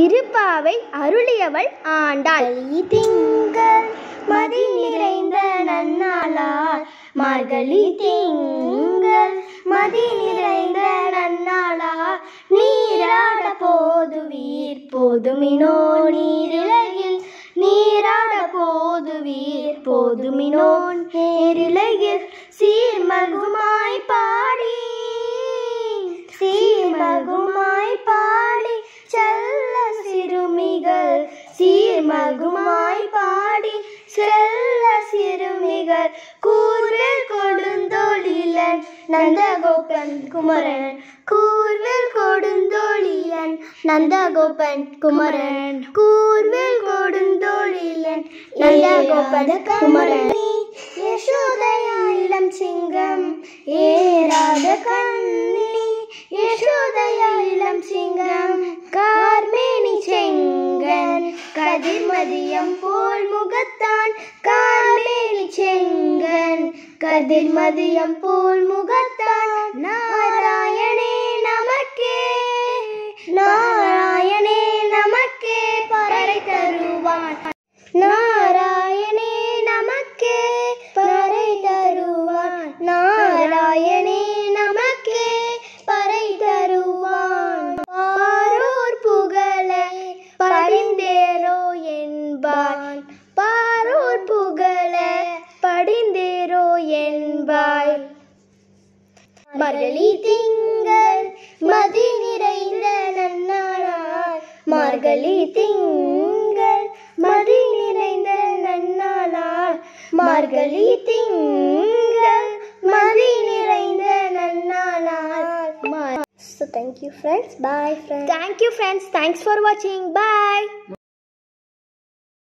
திருப்பாவை அருளியவள் ஆண்டாள் திங்கள் மதி நிறைந்த நன்னாளார் மார்கழி திங்கள் மதி நிறைந்த நன்னாளார் நீராட போதுவீர் போதுமினோ நீரிலகில் நீராட போதுவீர் போதுமினோன் நேரிலகில் சீ மகுமாய் பாடி செல்ல சிறுமிகள் கூர்வில் கொடுந்தோழிலன் நந்தகோபன் குமரன் கூர்வில் கொடுந்தோழிலன் நந்தகோபன் குமரன் கூர்வில் கொடுந்தோழிலன் நந்தகோபன் குமரன் யசோதையாயிடம் சிங்கம் ஏறாத கண்ணி யசோதையாயிடம் சிங்கம் கதிர் மதியம் போல் முகத்தான் காமேலி செங்கன் கதிர் மதியம் போல் முகத்தான் நாராயணே நமக்கே நாராயணே நமக்கே பறை தருவான் மார்கழி திங்கள் மதி நிறைந்த நன்னாளார் மார்கழி திங்கள் மதி நிறைந்த நன்னாளார் மார்கழி திங்கள் மதி நிறைந்த நன்னாளார் So thank you friends. Bye friends. Thank you friends. Thanks for watching. Bye.